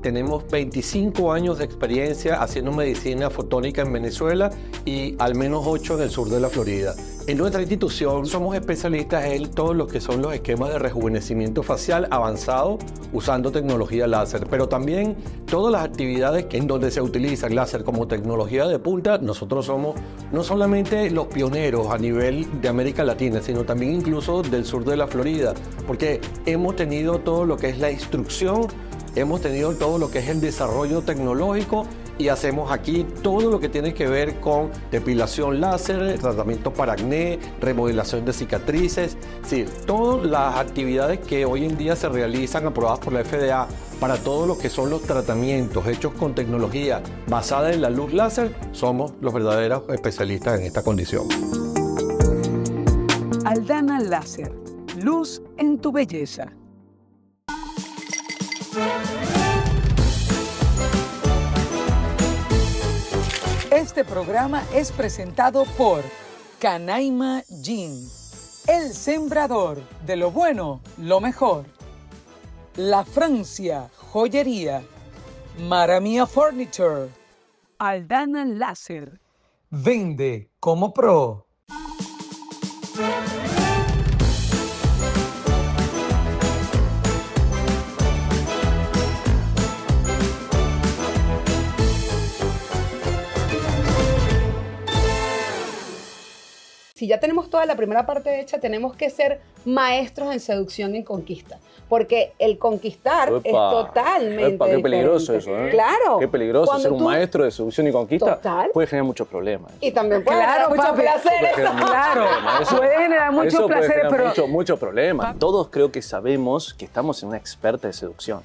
Tenemos 25 años de experiencia haciendo medicina fotónica en Venezuela y al menos 8 en el sur de la Florida. En nuestra institución somos especialistas en todos los que son los esquemas de rejuvenecimiento facial avanzado usando tecnología láser, pero también todas las actividades en donde se utiliza el láser como tecnología de punta, nosotros somos no solamente los pioneros a nivel de América Latina, sino también incluso del sur de la Florida, porque hemos tenido todo lo que es la instrucción hemos tenido todo lo que es el desarrollo tecnológico y hacemos aquí todo lo que tiene que ver con depilación láser, tratamiento para acné, remodelación de cicatrices, sí, todas las actividades que hoy en día se realizan aprobadas por la FDA para todo lo que son los tratamientos hechos con tecnología basada en la luz láser, somos los verdaderos especialistas en esta condición. Aldana Láser, luz en tu belleza. Este programa es presentado por Canaima Jean, el sembrador de lo bueno, lo mejor. La Francia, joyería. Maramia Furniture. Aldana Láser. Vende como pro. si ya tenemos toda la primera parte hecha, tenemos que ser maestros en seducción y en conquista. Porque el conquistar es totalmente. qué peligroso eso, ¿eh? Claro. Qué peligroso ser un maestro de seducción y conquista. Total. Puede generar muchos problemas. Y también puede generar muchos placeres. Claro. puede generar muchos placeres, pero. Muchos mucho problemas. Todos creo que sabemos que estamos en una experta de seducción.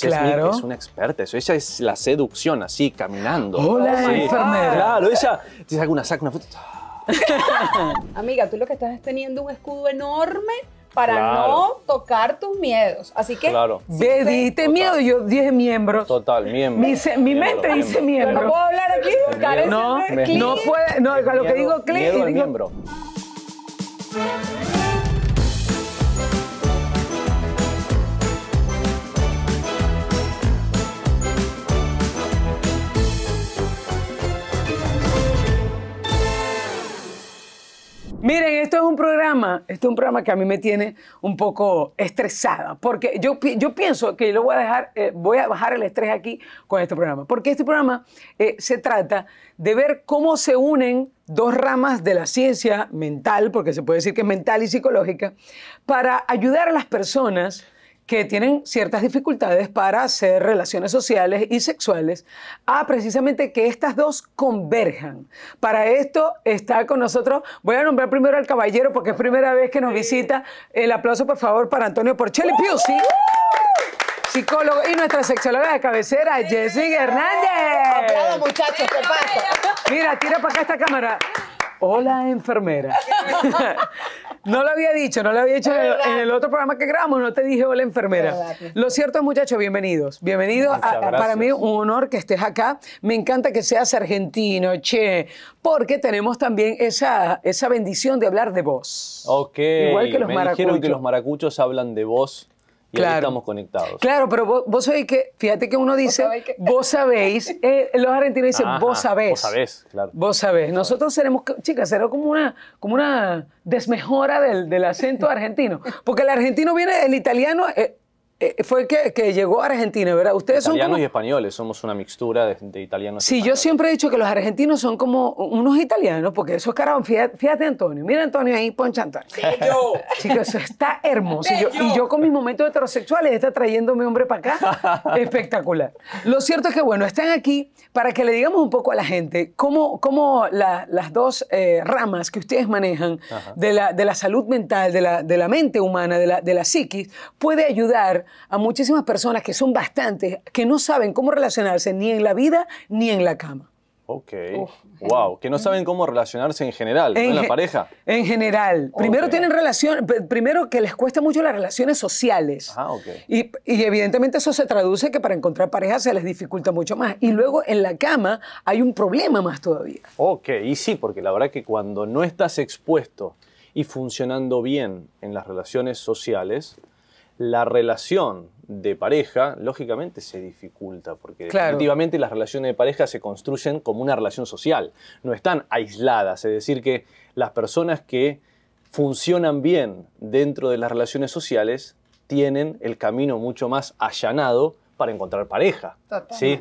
Claro. es una experta, eso. Ella es la seducción, así, caminando. Hola, enfermera. Claro, ella te saca una, saca una foto. Amiga, tú lo que estás es teniendo un escudo enorme para no tocar tus miedos. Así que. Claro. Ve, dijiste miedo, yo dije miembros. Total, miembro. Mi, mente dice miembro. No puedo hablar aquí. No, no puede. No, lo que digo clic. Miedo miembro. Miren, esto es un programa, esto es un programa que a mí me tiene un poco estresada, porque yo, pienso que lo voy a dejar, eh, voy a bajar el estrés aquí con este programa, porque este programa eh, se trata de ver cómo se unen dos ramas de la ciencia mental, porque se puede decir que es mental y psicológica, para ayudar a las personas que tienen ciertas dificultades para hacer relaciones sociales y sexuales, a precisamente que estas dos converjan. Para esto está con nosotros, voy a nombrar primero al caballero porque es primera vez que nos visita. El aplauso, por favor, para Antonio Porcelli ¡Uh! Piusi psicólogo y nuestra sexóloga de cabecera, Jessica Hernández. Aplausos, muchachos, ¿qué pasa? Mira, tira para acá esta cámara. Hola, enfermera. no lo había dicho, no lo había dicho en el otro programa que grabamos, no te dije hola, enfermera. Lo cierto es, muchachos, bienvenidos. Bienvenidos. para mí un honor que estés acá. Me encanta que seas argentino, che, porque tenemos también esa, esa bendición de hablar de vos. Ok. Igual que los maracuchos. Dijeron que los maracuchos hablan de vos claro. estamos conectados. Claro, pero vos, sabéis que, fíjate que uno dice, vos sabéis, eh, los argentinos dicen, vos sabés. Vos sabés, claro. Vos sabés. Nosotros seremos, chicas, será como una, como una desmejora del, acento argentino. Porque el argentino viene, el italiano, eh, eh, eh, fue que, llegó a Argentina, ¿verdad? Ustedes italianos son como... y españoles, somos una mixtura de, de italianos. Sí, yo siempre he dicho que los argentinos son como unos italianos, porque esos es fíjate, fíjate Antonio, mira Antonio ahí, poncha Sí, yo. Chicos, eso está hermoso. Y yo, con mis momentos heterosexuales, está trayéndome hombre para acá, espectacular. Lo cierto es que, bueno, están aquí para que le digamos un poco a la gente cómo, cómo las dos eh, ramas que ustedes manejan de la, salud mental, de la, de la mente humana, de la, de la psiquis, puede ayudar a muchísimas personas, que son bastantes, que no saben cómo relacionarse ni en la vida ni en la cama. Ok. Wow. Que no saben cómo relacionarse en general, en, la pareja. En general. Primero tienen relación, primero que les cuesta mucho las relaciones sociales. Ah, ok. Y, y, evidentemente eso se traduce que para encontrar pareja se les dificulta mucho más. Y luego en la cama hay un problema más todavía. Ok, y sí, porque la verdad que cuando no estás expuesto y funcionando bien en las relaciones sociales, la relación de pareja, lógicamente, se dificulta, porque definitivamente las relaciones de pareja se construyen como una relación social, no están aisladas, es decir, que las personas que funcionan bien dentro de las relaciones sociales tienen el camino mucho más allanado para encontrar pareja. ¿sí?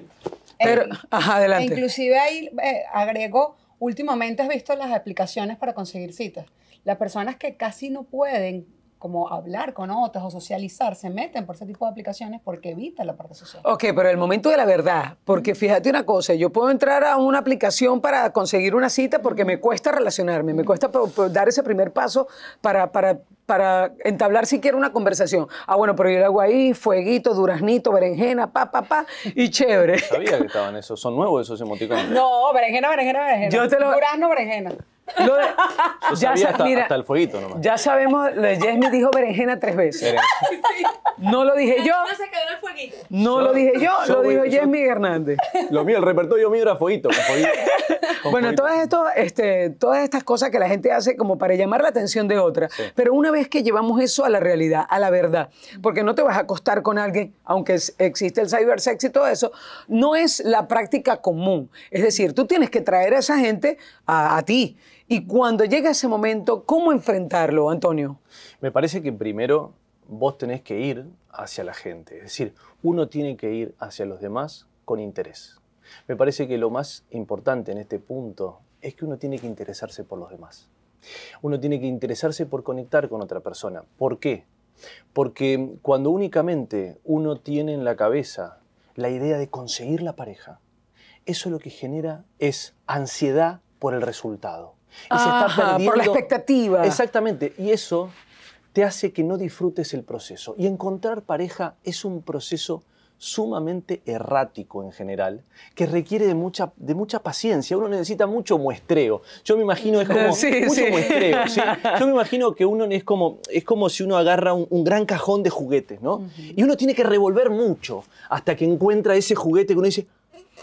Pero, eh, adelante. E inclusive ahí eh, agrego, últimamente has visto las aplicaciones para conseguir citas. Las personas que casi no pueden como hablar con otras o socializar, se meten por ese tipo de aplicaciones porque evita la parte social. Ok, pero el momento de la verdad, porque fíjate una cosa, yo puedo entrar a una aplicación para conseguir una cita porque me cuesta relacionarme, me cuesta dar ese primer paso para, para, para entablar siquiera una conversación. Ah, bueno, pero yo le hago ahí fueguito, duraznito, berenjena, pa, pa, pa, y chévere. Sabía que estaban esos, son nuevos esos emoticones. No, berenjena, berenjena, berenjena. Yo te lo... Durazno, berenjena ya el Ya sabemos, lo dijo berenjena tres veces. No lo dije yo. No lo dije yo, lo dijo Jessmy Hernández. Lo mío, el repertorio mío era fueguito. bueno, este, todas estas cosas que la gente hace como para llamar la atención de otra. Pero una vez que llevamos eso a la realidad, a la verdad, porque no te vas a acostar con alguien, aunque existe el cybersex y todo eso, no es la práctica común. Es decir, tú tienes que traer a esa gente a, a ti. Y cuando llega ese momento, ¿cómo enfrentarlo, Antonio? Me parece que primero vos tenés que ir hacia la gente. Es decir, uno tiene que ir hacia los demás con interés. Me parece que lo más importante en este punto es que uno tiene que interesarse por los demás. Uno tiene que interesarse por conectar con otra persona. ¿Por qué? Porque cuando únicamente uno tiene en la cabeza la idea de conseguir la pareja, eso lo que genera es ansiedad por el resultado. Y se está perdiendo. Por la expectativa. Exactamente. Y eso te hace que no disfrutes el proceso. Y encontrar pareja es un proceso sumamente errático en general, que requiere de mucha, de mucha paciencia. Uno necesita mucho muestreo. Yo me imagino es como mucho muestreo. Yo me imagino que uno es como, es como si uno agarra un, gran cajón de juguetes, ¿no? Y uno tiene que revolver mucho hasta que encuentra ese juguete que uno dice,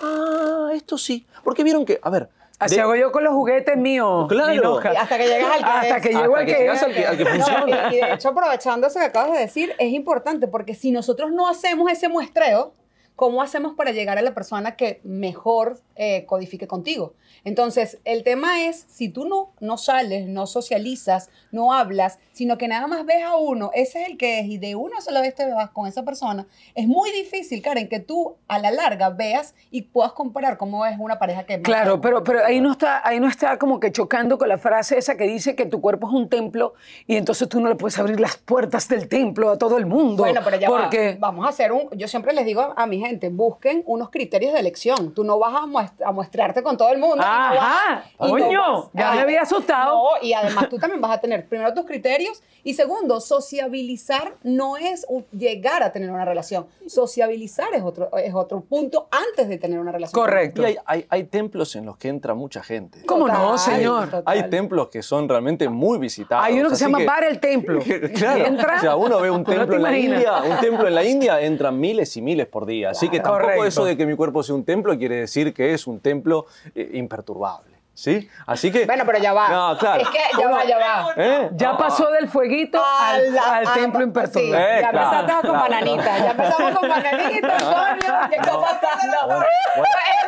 ah, esto sí. Porque vieron que, a ver, Así ah, hago yo con los juguetes míos. Claro. Hasta que llegas al que Hasta que llego al que, funciona. y, de hecho, aprovechando eso que acabas de decir, es importante porque si nosotros no hacemos ese muestreo, ¿cómo hacemos para llegar a la persona que mejor eh, codifique contigo? Entonces, el tema es, si tú no, no sales, no socializas, no hablas, sino que nada más ves a uno, ese es el que es, y de una sola vez te vas con esa persona, es muy difícil, Karen, que tú a la larga veas y puedas comparar cómo es una pareja que... Claro, pero, pero ahí, no está, ahí no está como que chocando con la frase esa que dice que tu cuerpo es un templo y entonces tú no le puedes abrir las puertas del templo a todo el mundo. Bueno, pero ya porque... vamos a hacer un... Yo siempre les digo a mis gente, busquen unos criterios de elección. Tú no vas a, con todo el mundo. Ajá, no coño, ya me había asustado. y además tú también vas a tener primero tus criterios y segundo, sociabilizar no es llegar a tener una relación. Sociabilizar es otro, es otro punto antes de tener una relación. Correcto. hay, templos en los que entra mucha gente. ¿Cómo no, señor? Hay templos que son realmente muy visitados. Hay uno que se llama Bar el Templo. claro. O sea, uno ve un templo en la India, un templo en la India, entran miles y miles por día. Así que tampoco eso de que mi cuerpo sea un templo quiere decir que es un templo eh, imperturbable. ¿Sí? Así que. Bueno, pero ya va. No, claro. Es que ya va, ya va. ¿Eh? Ya pasó del fueguito ah, ah, al, templo imperturbable. Eh, sí, ya empezamos con bananita. Ya empezamos con bananita, Antonio. ¿Qué está pasando? No, Él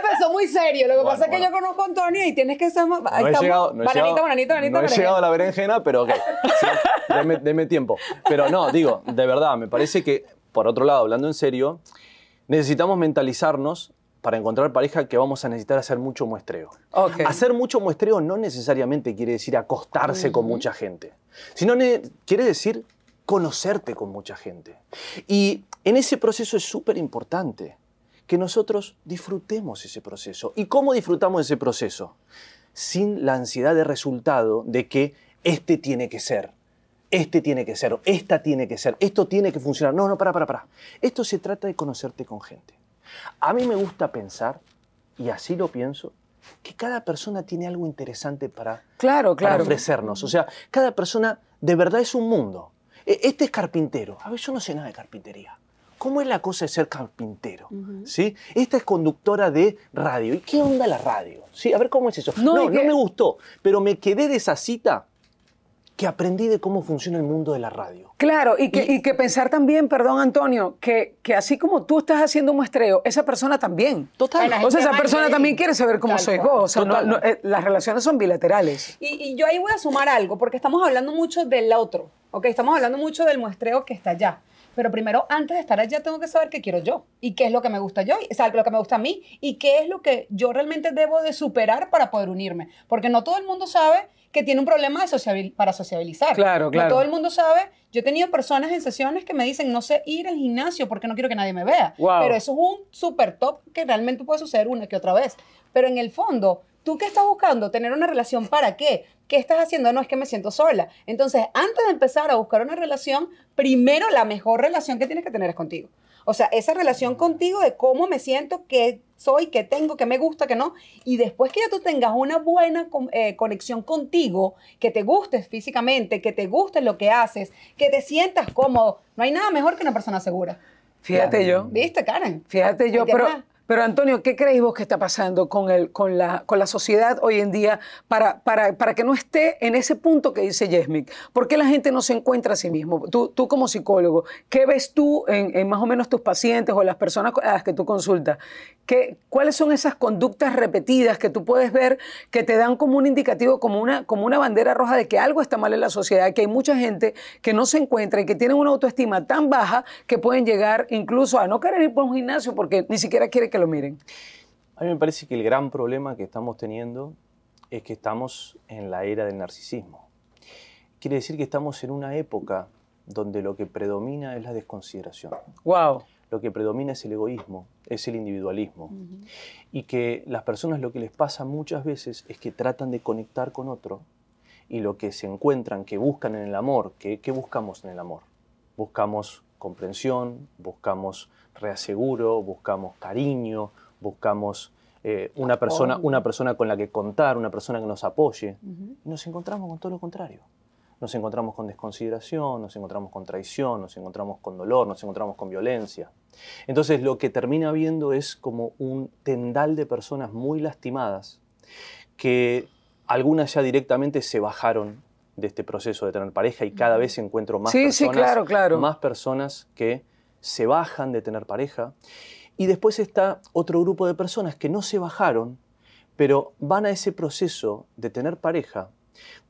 empezó muy serio. Lo que pasa es que yo conozco a Antonio y tienes que ser. más... no He llegado, no he bananita, llegado, No he llegado a la berenjena, pero ok. deme tiempo. Pero no, digo, de verdad, me parece que, por otro lado, hablando en serio necesitamos mentalizarnos para encontrar pareja que vamos a necesitar hacer mucho muestreo. Hacer mucho muestreo no necesariamente quiere decir acostarse con mucha gente, sino quiere decir conocerte con mucha gente. Y en ese proceso es súper importante que nosotros disfrutemos ese proceso. ¿Y cómo disfrutamos ese proceso? Sin la ansiedad de resultado de que este tiene que ser, este tiene que ser, esta tiene que ser, esto tiene que funcionar. No, no, para, para, para. Esto se trata de conocerte con gente. A mí me gusta pensar, y así lo pienso, que cada persona tiene algo interesante para, claro, claro. ofrecernos. O sea, cada persona de verdad es un mundo. E, este es carpintero. A ver, yo no sé nada de carpintería. ¿Cómo es la cosa de ser carpintero? Esta es conductora de radio. ¿Y qué onda la radio? ¿Sí? A ver cómo es eso. No, me gustó, pero me quedé de esa cita que aprendí de cómo funciona el mundo de la radio. Claro, y que, que pensar también, perdón Antonio, que, que, así como tú estás haciendo un muestreo, esa persona también. Total. O sea, esa persona también quiere saber cómo soy vos. O sea, eh, las relaciones son bilaterales. Y, y, yo ahí voy a sumar algo, porque estamos hablando mucho del otro, ¿ok? Estamos hablando mucho del muestreo que está allá. Pero primero, antes de estar allá, tengo que saber qué quiero yo y qué es lo que me gusta yo, o sea, lo que me gusta a mí y qué es lo que yo realmente debo de superar para poder unirme. Porque no todo el mundo sabe que tiene un problema de para sociabilizar. Claro, claro. No todo el mundo sabe. Yo he tenido personas en sesiones que me dicen, no sé ir al gimnasio porque no quiero que nadie me vea. Pero eso es un super top que realmente puede suceder una que otra vez. Pero en el fondo, ¿Tú qué estás buscando? ¿Tener una relación para qué? ¿Qué estás haciendo? No es que me siento sola. Entonces, antes de empezar a buscar una relación, primero la mejor relación que tienes que tener es contigo. O sea, esa relación contigo de cómo me siento, qué soy, qué tengo, qué me gusta, qué no. Y después que ya tú tengas una buena eh, conexión contigo, que te gustes físicamente, que te guste lo que haces, que te sientas cómodo. No hay nada mejor que una persona segura. Fíjate yo. ¿Viste, Karen? Fíjate yo, pero, pero Antonio, ¿qué creéis vos que está pasando con, el, con, la, sociedad hoy en día para, para, que no esté en ese punto que dice Yesmic? ¿Por qué la gente no se encuentra a sí mismo? Tú, como psicólogo, ¿qué ves tú en, más o menos tus pacientes o las personas a las que tú consultas? ¿Qué, ¿Cuáles son esas conductas repetidas que tú puedes ver que te dan como un indicativo, como una, como una bandera roja de que algo está mal en la sociedad, que hay mucha gente que no se encuentra y que tienen una autoestima tan baja que pueden llegar incluso a no querer ir por un gimnasio porque ni siquiera quiere que lo miren? A mí me parece que el gran problema que estamos teniendo es que estamos en la era del narcisismo. Quiere decir que estamos en una época donde lo que predomina es la desconsideración. Wow. Lo que predomina es el egoísmo, es el individualismo. Y que las personas lo que les pasa muchas veces es que tratan de conectar con otro y lo que se encuentran, que buscan en el amor, ¿qué buscamos en el amor? Buscamos comprensión, buscamos reaseguro, buscamos cariño, buscamos eh, una, persona, una persona con la que contar, una persona que nos apoye. nos encontramos con todo lo contrario. Nos encontramos con desconsideración, nos encontramos con traición, nos encontramos con dolor, nos encontramos con violencia. Entonces lo que termina viendo es como un tendal de personas muy lastimadas que algunas ya directamente se bajaron de este proceso de tener pareja y cada vez encuentro más claro, claro. más personas que se bajan de tener pareja. Y después está otro grupo de personas que no se bajaron, pero van a ese proceso de tener pareja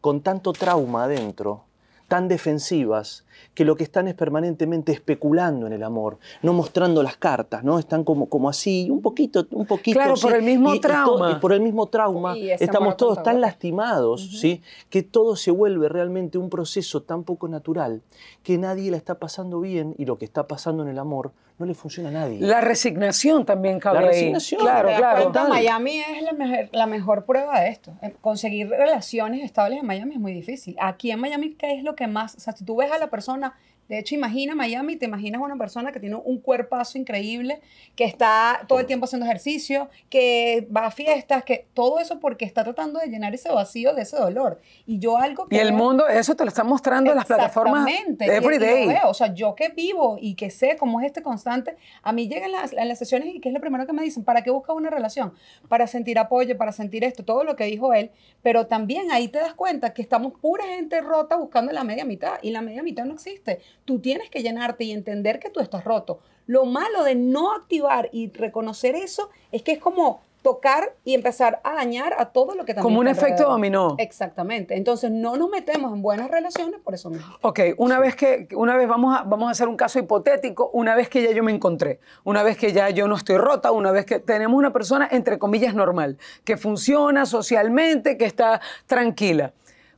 con tanto trauma adentro, tan defensivas, que lo que están es permanentemente especulando en el amor, no mostrando las cartas, ¿no? Están como, como así, un poquito, un poquito. Claro, por el mismo trauma. por el mismo trauma estamos todos tan lastimados, ¿sí? Que todo se vuelve realmente un proceso tan poco natural que nadie la está pasando bien y lo que está pasando en el amor no le funciona a nadie. La resignación también cabe La resignación. Claro, claro. Miami es la mejor, la mejor prueba de esto. Eh, conseguir relaciones estables en Miami es muy difícil. Aquí en Miami, ¿qué es lo que más? O sea, si tú ves a la persona persona de hecho, imagina Miami, te imaginas una persona que tiene un cuerpazo increíble, que está todo el tiempo haciendo ejercicio, que va a fiestas, que todo eso porque está tratando de llenar ese vacío de ese dolor. Y yo algo que... Y el mundo, eso te lo están mostrando en las plataformas. Exactamente. Everyday. day o sea, yo que vivo y que sé cómo es este constante, a mí llegan las, en las sesiones y que es lo primero que me dicen, ¿para qué buscas una relación? Para sentir apoyo, para sentir esto, todo lo que dijo él, pero también ahí te das cuenta que estamos pura gente rota buscando la media mitad y la media mitad no existe tú tienes que llenarte y entender que tú estás roto. Lo malo de no activar y reconocer eso es que es como tocar y empezar a dañar a todo lo que también Como un efecto dominó. Exactamente. Entonces no nos metemos en buenas relaciones por eso mismo. Ok, una vez que, una vez vamos a, vamos a hacer un caso hipotético, una vez que ya yo me encontré, una vez que ya yo no estoy rota, una vez que tenemos una persona, entre comillas, normal, que funciona socialmente, que está tranquila.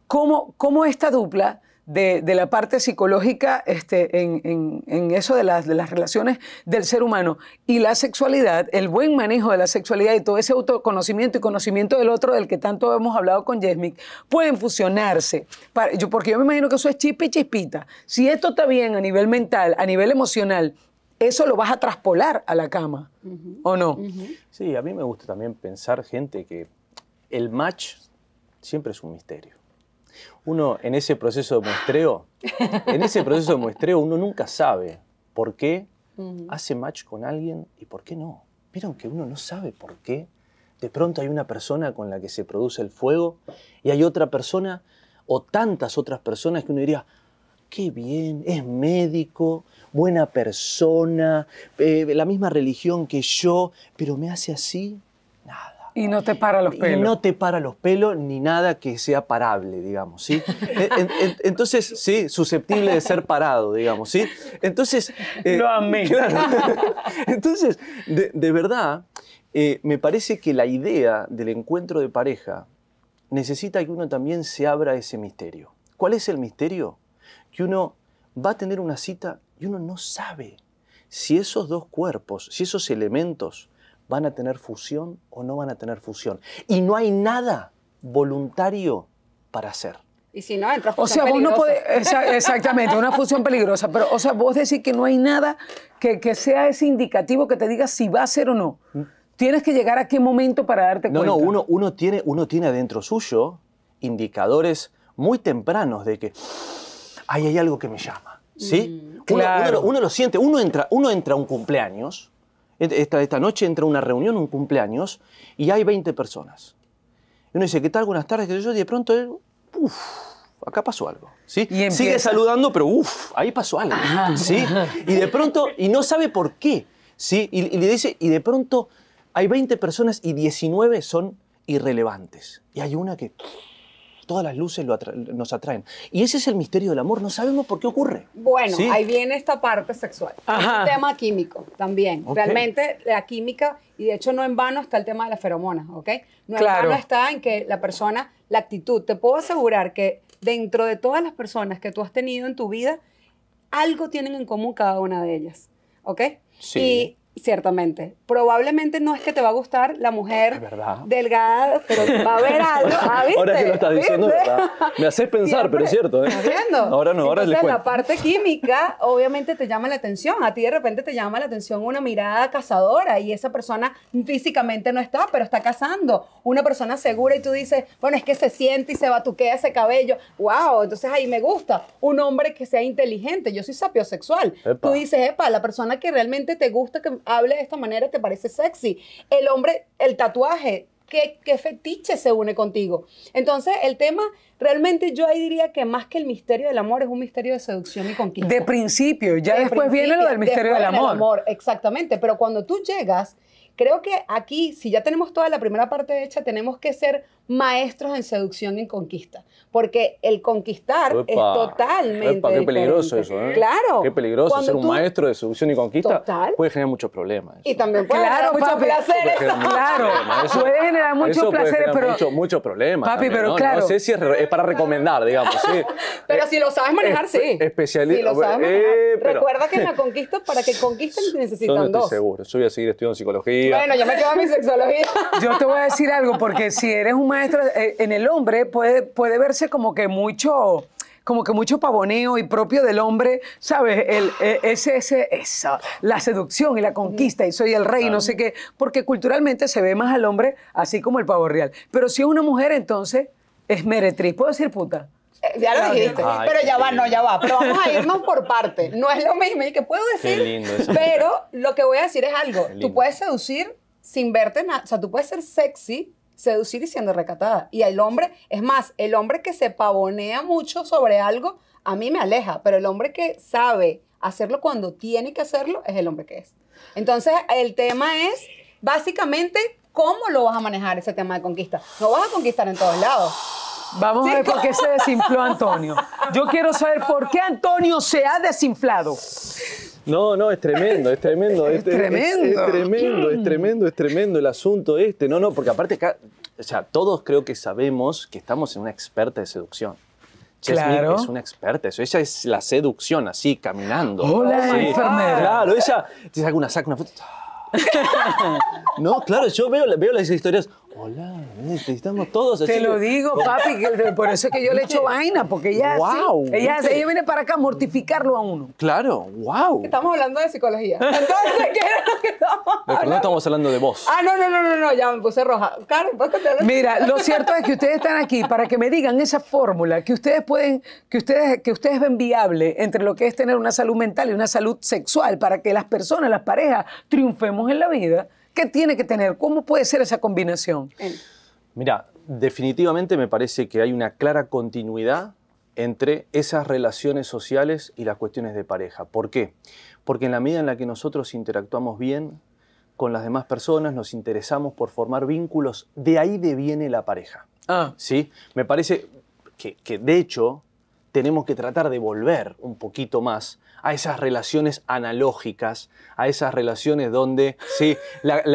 ¿Cómo, cómo esta dupla de, la parte psicológica este, en, eso de las, de las relaciones del ser humano y la sexualidad, el buen manejo de la sexualidad y todo ese autoconocimiento y conocimiento del otro del que tanto hemos hablado con Jesmic, pueden fusionarse. yo, porque yo me imagino que eso es chip y chispita. Si esto está bien a nivel mental, a nivel emocional, eso lo vas a traspolar a la cama, ¿o no? Sí, a mí me gusta también pensar, gente, que el match siempre es un misterio. Uno en ese proceso de muestreo, en ese proceso de muestreo uno nunca sabe por qué hace match con alguien y por qué no. Vieron que uno no sabe por qué. De pronto hay una persona con la que se produce el fuego y hay otra persona o tantas otras personas que uno diría, qué bien, es médico, buena persona, eh, la misma religión que yo, pero me hace así, y no te para los pelos. Y no te para los pelos ni nada que sea parable, digamos, ¿sí? E, entonces, sí, susceptible de ser parado, digamos, ¿sí? Entonces... Eh, Lo amé. Entonces, de, verdad, eh, me parece que la idea del encuentro de pareja necesita que uno también se abra ese misterio. ¿Cuál es el misterio? Que uno va a tener una cita y uno no sabe si esos dos cuerpos, si esos elementos van a tener fusión o no van a tener fusión. Y no hay nada voluntario para hacer. Y si no, fusión O sea, no exactamente, una fusión peligrosa. Pero, o sea, vos decís que no hay nada que, que, sea ese indicativo que te diga si va a ser o no. ¿Mm? Tienes que llegar a qué momento para darte cuenta. No, no, uno, tiene, uno tiene adentro suyo indicadores muy tempranos de que ahí hay algo que me llama. ¿Sí? Mm, uno, lo siente, uno entra, uno entra a un cumpleaños esta, noche entra una reunión, un cumpleaños, y hay 20 personas. Y uno dice, ¿qué tal? Buenas tardes, yo, y de pronto, uff, acá pasó algo. ¿sí? Sigue saludando, pero uff, ahí pasó algo. Ah. ¿sí? Y de pronto, y no sabe por qué. ¿sí? y, le dice, y de pronto hay 20 personas y 19 son irrelevantes. Y hay una que todas las luces nos atraen. Y ese es el misterio del amor, no sabemos por qué ocurre. Bueno, ahí viene esta parte sexual. Es un tema químico también. Realmente la química, y de hecho no en vano está el tema de las feromonas, ¿ok? No en vano está en que la persona, la actitud, te puedo asegurar que dentro de todas las personas que tú has tenido en tu vida, algo tienen en común cada una de ellas, ¿ok? Sí. Ciertamente. Probablemente no es que te va a gustar la mujer delgada, pero va a haber algo. ¿viste? Ahora que lo estás diciendo, me haces pensar, pero es cierto. ¿eh? Ahora no, ahora les La parte química obviamente te llama la atención. A ti de repente te llama la atención una mirada cazadora y esa persona físicamente no está, pero está cazando. Una persona segura y tú dices, bueno, es que se siente y se batuquea ese cabello. ¡Wow! Entonces ahí me gusta. Un hombre que sea inteligente. Yo soy sapiosexual. Tú dices, epa, la persona que realmente te gusta, que hable de esta manera te parece sexy. El hombre, el tatuaje, ¿qué, qué fetiche se une contigo? Entonces, el tema, realmente yo ahí diría que más que el misterio del amor, es un misterio de seducción y conquista. De principio, ya después viene lo del misterio del amor. Del amor. Exactamente, pero cuando tú llegas, creo que aquí, si ya tenemos toda la primera parte hecha, tenemos que ser maestros en seducción y en conquista. Porque el conquistar es totalmente. qué peligroso eso, ¿eh? Claro. Qué peligroso. ser un maestro de seducción y conquista Total. puede generar muchos problemas. Y también puede generar muchos placeres. Claro, puede generar muchos placeres, pero. Muchos problemas. Papi, pero ¿no? claro. No sé si es, para recomendar, digamos. pero eh, si lo sabes manejar, sí. Especialista. Si lo sabes manejar. Eh, Recuerda que en la conquista, para que conquisten, necesitan no estoy dos. seguro. Yo voy a seguir estudiando psicología. Bueno, yo me quedo en mi sexología. yo te voy a decir algo, porque si eres un maestro maestra, eh, en el hombre puede, puede verse como que mucho como que mucho pavoneo y propio del hombre, ¿sabes? El, eh, ese, ese, esa, la seducción y la conquista, y soy el rey, no sé qué, porque culturalmente se ve más al hombre así como el pavo real. Pero si es una mujer, entonces es meretriz. ¿Puedo decir puta? Eh, ya lo dijiste, pero ya va, no, ya va. Pero vamos a irnos por parte. No es lo mismo y que puedo decir, pero lo que voy a decir es algo. Tú puedes seducir sin verte nada, o sea, tú puedes ser sexy seducir y siendo recatada. Y el hombre, es más, el hombre que se pavonea mucho sobre algo, a mí me aleja, pero el hombre que sabe hacerlo cuando tiene que hacerlo es el hombre que es. Entonces, el tema es básicamente cómo lo vas a manejar ese tema de conquista. No vas a conquistar en todos lados. Vamos a ver por qué se desinfló Antonio. Yo quiero saber por qué Antonio se ha desinflado. No, no, es tremendo, es tremendo. es, tremendo. Es, tremendo, es tremendo, el asunto este. No, no, porque aparte acá, o sea, todos creo que sabemos que estamos en una experta de seducción. Claro. es una experta, eso. Ella es la seducción, así, caminando. ¡Hola, enfermera! Claro, ella te saca una, saca una foto. no, claro, yo veo, veo las historias. Hola, necesitamos todos. Te lo digo, papi, que por eso es que yo le echo vaina, porque ella, wow, ella, viene para acá a mortificarlo a uno. Claro, wow. Estamos hablando de psicología. Entonces, ¿qué era lo que estamos hablando? no estamos hablando de vos. Ah, no, no, no, no, ya me puse roja. Karen, ¿puedes contarlo? Mira, lo cierto es que ustedes están aquí para que me digan esa fórmula que ustedes pueden, que ustedes, que ustedes ven viable entre lo que es tener una salud mental y una salud sexual para que las personas, las parejas, triunfemos en la vida. ¿Qué tiene que tener? ¿Cómo puede ser esa combinación? Mira, definitivamente me parece que hay una clara continuidad entre esas relaciones sociales y las cuestiones de pareja. ¿Por qué? Porque en la medida en la que nosotros interactuamos bien con las demás personas, nos interesamos por formar vínculos, de ahí deviene la pareja. Ah. ¿Sí? Me parece que, que de hecho tenemos que tratar de volver un poquito más a esas relaciones analógicas, a esas relaciones donde sí,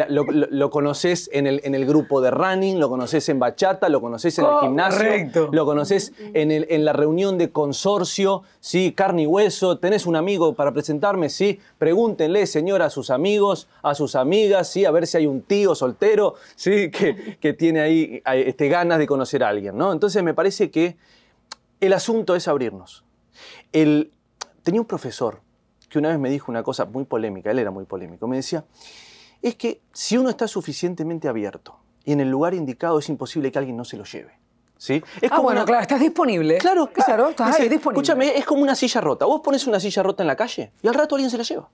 lo, conoces en el, en el, grupo de running, lo conoces en bachata, lo conoces en el gimnasio, lo conoces en, en la reunión de consorcio, sí, carne y hueso, tenés un amigo para presentarme, sí, pregúntenle, señora, a sus amigos, a sus amigas, sí, a ver si hay un tío soltero, sí, que, que tiene ahí eh, este, ganas de conocer a alguien, ¿no? Entonces me parece que el asunto es abrirnos. El, Tenía un profesor que una vez me dijo una cosa muy polémica, él era muy polémico, me decía, es que si uno está suficientemente abierto y en el lugar indicado es imposible que alguien no se lo lleve. ¿Sí? ah, bueno, claro, estás disponible. Claro, claro, estás disponible. Escúchame, es como una silla rota. Vos pones una silla rota en la calle y al rato alguien se la lleva.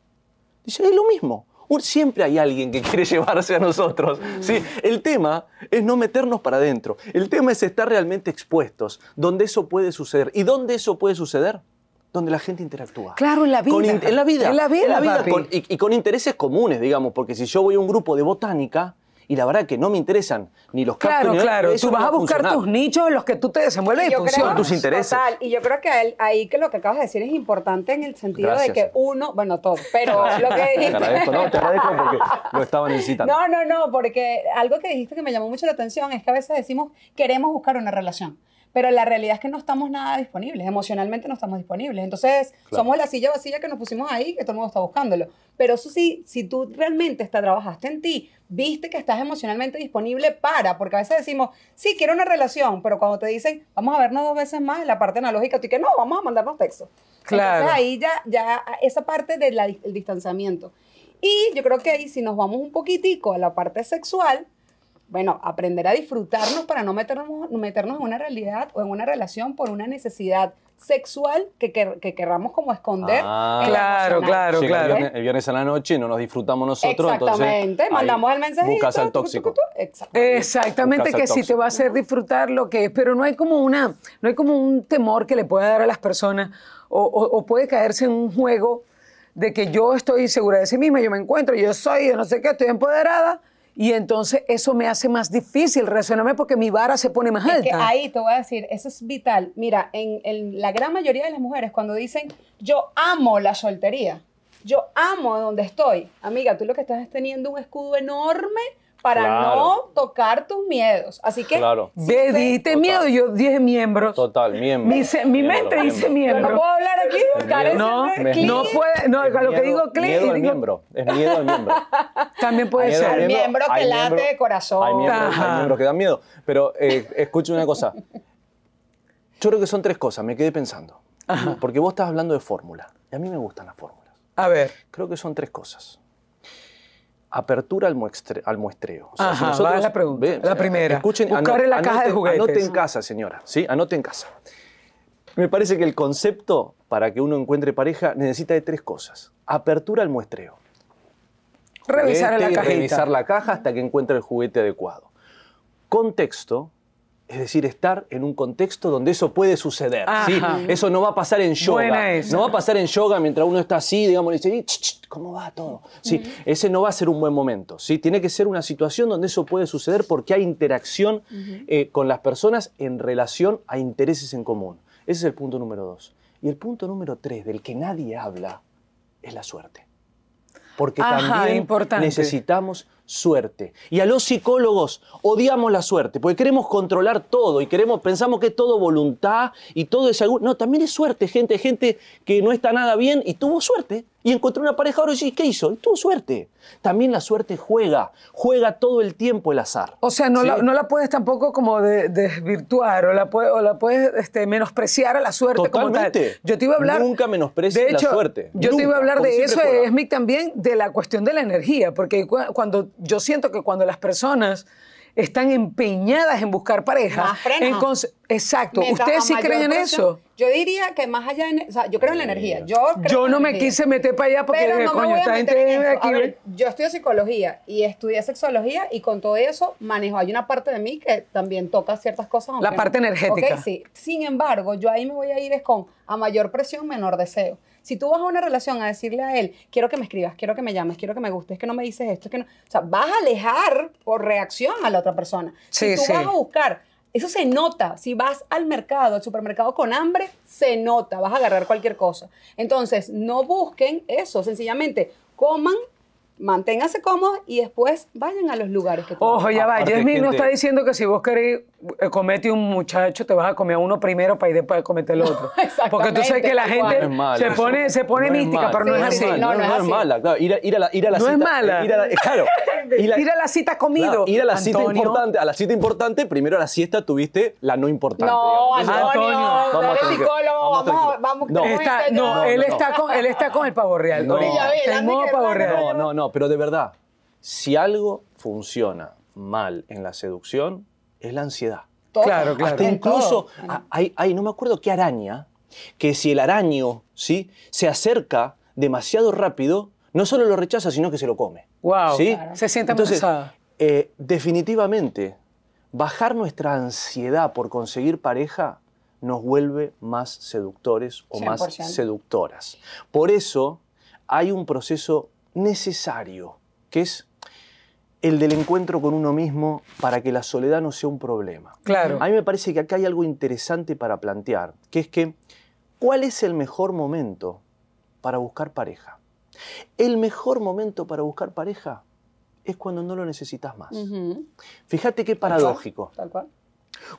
Dice, es lo mismo. Siempre hay alguien que quiere llevarse a nosotros. ¿sí? El tema es no meternos para adentro. El tema es estar realmente expuestos, donde eso puede suceder. ¿Y dónde eso puede suceder? donde la gente interactúa. Claro, en la vida. en la vida. En la vida, y, con intereses comunes, digamos, porque si yo voy a un grupo de botánica y la verdad que no me interesan ni los Claro, ni claro. Eso tú vas a buscar tus nichos en los que tú te desenvuelves y, funcionan tus intereses. y yo creo que ahí que lo que acabas de decir es importante en el sentido de que uno, bueno, todo, pero lo que dijiste... Te agradezco, no, te agradezco porque lo estaba necesitando. No, no, no, porque algo que dijiste que me llamó mucho la atención es que a veces decimos queremos buscar una relación pero la realidad es que no estamos nada disponibles, emocionalmente no estamos disponibles. Entonces, somos la silla vacía que nos pusimos ahí, que todo el mundo está buscándolo. Pero eso sí, si tú realmente está, trabajaste en ti, viste que estás emocionalmente disponible para, porque a veces decimos, sí, quiero una relación, pero cuando te dicen, vamos a vernos dos veces más, la parte analógica, tú que no, vamos a mandarnos texto Claro. Entonces ahí ya, ya esa parte del distanciamiento. Y yo creo que ahí, si nos vamos un poquitico a la parte sexual, bueno, aprender a disfrutarnos para no meternos, meternos en una realidad o en una relación por una necesidad sexual que, querramos como esconder. Ah, claro, claro, claro. El viernes, a la noche no nos disfrutamos nosotros. Exactamente, mandamos el mensaje. Buscas al tóxico. Exactamente, que sí te va a hacer disfrutar lo que es, pero no hay como una, no hay como un temor que le pueda dar a las personas o, puede caerse en un juego de que yo estoy segura de sí misma, yo me encuentro, yo soy, yo no sé qué, estoy empoderada y entonces eso me hace más difícil relacionarme porque mi vara se pone más alta. ahí te voy a decir, eso es vital. Mira, en, la gran mayoría de las mujeres, cuando dicen yo amo la soltería, yo amo donde estoy, amiga, tú lo que estás es teniendo un escudo enorme para no tocar tus miedos. Así que. Claro. Si Ve, miedo, yo dije miembros. Total, miembro. Mi, mente dice miembro. No puedo hablar aquí. no, no puede. No, lo que digo clic. Miedo al miembro. Es miedo al miembro. También puede ser. miembro que late de corazón. Hay miembros, hay miembros, que dan miedo. Pero eh, escucha una cosa. Yo creo que son tres cosas, me quedé pensando. Porque vos estás hablando de fórmula. Y a mí me gustan las fórmulas. A ver. Creo que son tres cosas apertura al, muestreo. Ajá, la pregunta, la primera. Escuchen, la caja de juguetes. Anote en casa, señora, ¿sí? Anote en casa. Me parece que el concepto para que uno encuentre pareja necesita de tres cosas. Apertura al muestreo. Revisar la cajita. Revisar la caja hasta que encuentre el juguete adecuado. Contexto, es decir, estar en un contexto donde eso puede suceder. Eso no va a pasar en yoga. No va a pasar en yoga mientras uno está así, digamos, y dice, ¿cómo va todo? Sí, Ese no va a ser un buen momento. Tiene que ser una situación donde eso puede suceder porque hay interacción eh, con las personas en relación a intereses en común. Ese es el punto número dos. Y el punto número tres, del que nadie habla, es la suerte. Porque también necesitamos suerte. Y a los psicólogos odiamos la suerte, porque queremos controlar todo y queremos, pensamos que es todo voluntad y todo es algo. No, también es suerte, gente, gente que no está nada bien y tuvo suerte y encontró una pareja ahora dije, ¿qué hizo? Y tuvo suerte. También la suerte juega, juega todo el tiempo el azar. O sea, no, la, no la puedes tampoco como desvirtuar o la, puedes este, menospreciar a la suerte Totalmente. como Yo te iba a hablar... Nunca menosprecies la suerte. Yo te iba a hablar de eso, Esmic, también de la cuestión de la energía, porque cuando yo siento que cuando las personas están empeñadas en buscar pareja. Exacto. ¿Ustedes sí creen en eso? Yo diría que más allá, de... o sea, yo creo en la energía. Yo, no me quise meter para allá porque dije, no coño, esta gente aquí. yo estudio psicología y estudié sexología y con todo eso manejo. Hay una parte de mí que también toca ciertas cosas. La parte energética. Okay, sí. Sin embargo, yo ahí me voy a ir es con a mayor presión, menor deseo. Si tú vas a una relación a decirle a él, quiero que me escribas, quiero que me llames, quiero que me gustes, que no me dices esto, es que no. O sea, vas a alejar por reacción a la otra persona. si tú vas a buscar eso se nota. Si vas al mercado, al supermercado con hambre, se nota. Vas a agarrar cualquier cosa. Entonces, no busquen eso. Sencillamente, coman manténgase cómodos y después vayan a los lugares que Ojo, ya va, Jasmine no está diciendo que si vos querés eh, comete un muchacho, te vas a comer uno primero para ir después a cometer el otro. Porque tú sabes que la gente se pone, se pone mística, pero no, es así. No, es, mala, claro, ir a, ir a la, ir a la cita. No es mala. Ir claro, ir, a, ir a la cita comido. ir a la cita importante. A la cita importante, primero a la siesta tuviste la no importante. No, Antonio, no, psicólogo, vamos, vamos, No, está, no, él, está con, él está con el pavo real. No, No, no, pero de verdad, si algo funciona mal en la seducción, es la ansiedad. Claro, claro. incluso, hay, no me acuerdo qué araña, que si el araño ¿sí? se acerca demasiado rápido, no solo lo rechaza, sino que se lo come. Wow, se siente Entonces, eh, definitivamente, bajar nuestra ansiedad por conseguir pareja nos vuelve más seductores o más seductoras. Por eso hay un proceso necesario, que es el del encuentro con uno mismo para que la soledad no sea un problema. Claro. A mí me parece que acá hay algo interesante para plantear, que es que ¿cuál es el mejor momento para buscar pareja? El mejor momento para buscar pareja es cuando no lo necesitas más. Fíjate qué paradójico. Tal cual.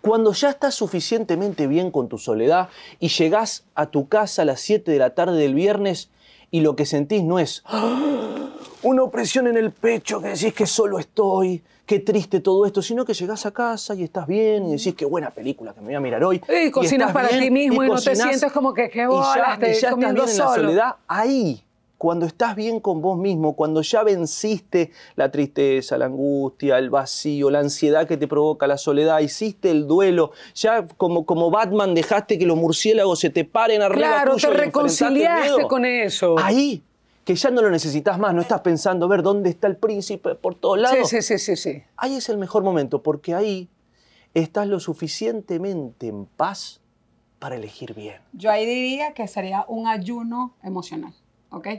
Cuando ya estás suficientemente bien con tu soledad y llegás a tu casa a las 7 de la tarde del viernes y lo que sentís no es ¡Ah! una opresión en el pecho que decís que solo estoy, qué triste todo esto, sino que llegás a casa y estás bien y decís qué buena película que me voy a mirar hoy. Y cocinas para ti mismo y, no te sientes como que qué bola, y ya, estás en la soledad ahí cuando estás bien con vos mismo, cuando ya venciste la tristeza, la angustia, el vacío, la ansiedad que te provoca la soledad, hiciste el duelo, ya como, como Batman dejaste que los murciélagos se te paren arriba. Claro, te reconciliaste con eso. Ahí, que ya no lo necesitas más, no estás pensando a ver dónde está el príncipe por todos lados. Sí, sí, sí, sí, sí. Ahí es el mejor momento, porque ahí estás lo suficientemente en paz para elegir bien. Yo ahí diría que sería un ayuno emocional.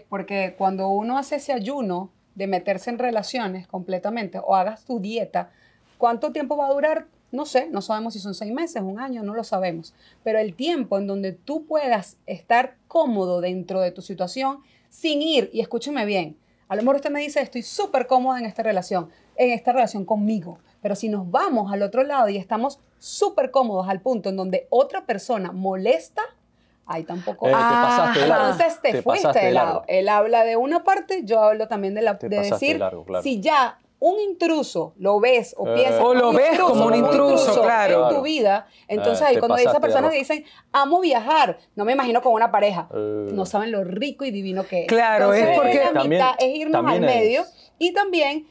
Porque cuando uno hace ese ayuno de meterse en relaciones completamente o hagas tu dieta, ¿cuánto tiempo va a durar? No sé, no sabemos si son seis meses, un año, no lo sabemos. Pero el tiempo en donde tú puedas estar cómodo dentro de tu situación sin ir, y escúcheme bien, a lo mejor usted me dice, estoy súper cómoda en esta relación, en esta relación conmigo, pero si nos vamos al otro lado y estamos súper cómodos al punto en donde otra persona molesta Ahí tampoco. Eh, ah, entonces te, fuiste de lado. Él habla de una parte, yo hablo también de decir, si ya un intruso lo ves o eh, piensas o lo como un intruso, en tu vida, entonces eh, ahí cuando esas personas dicen, amo viajar, no me imagino con una pareja, no saben lo rico y divino que es. Claro, es porque también, es irnos al medio y también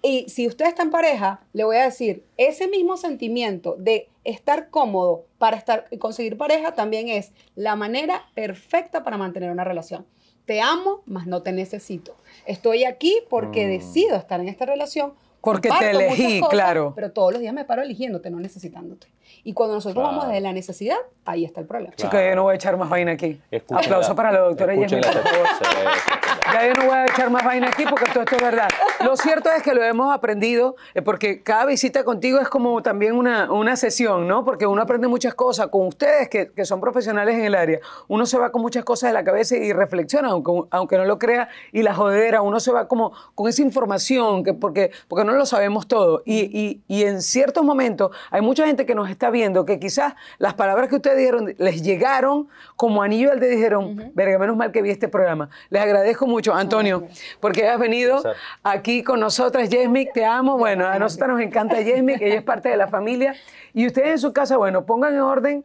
y si usted está en pareja, le voy a decir, ese mismo sentimiento de estar cómodo para estar conseguir pareja también es la manera perfecta para mantener una relación. Te amo, mas no te necesito. Estoy aquí porque mm. decido estar en esta relación porque te elegí, claro. Pero todos los días me paro eligiéndote, no necesitándote. Y cuando nosotros vamos desde la necesidad, ahí está el problema. Claro. yo no voy a echar más vaina aquí. Aplauso para la doctora Yemi. Eh, ya yo no voy a echar más vaina aquí porque esto es verdad. Lo cierto es que lo hemos aprendido, eh, porque cada visita contigo es como también una, una sesión, ¿no? Porque uno aprende muchas cosas con ustedes que, son profesionales en el área. Uno se va con muchas cosas de la cabeza y reflexiona, aunque, aunque no lo crea, y la jodera, uno se va como con esa información, que porque, porque no no lo sabemos todo. Y, en ciertos momentos hay mucha gente que nos está viendo que quizás las palabras que ustedes dijeron les llegaron como anillo al dedo. dijeron, verga, menos mal que vi este programa. Les agradezco mucho, Antonio, porque has venido aquí con nosotras. Jesmic, te amo. Bueno, a nosotros nos encanta que ella es parte de la familia. Y ustedes en su casa, bueno, pongan en orden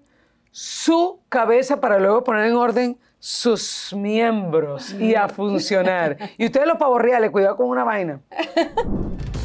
su cabeza para luego poner en orden sus miembros y a funcionar. Y ustedes los le cuidado con una vaina.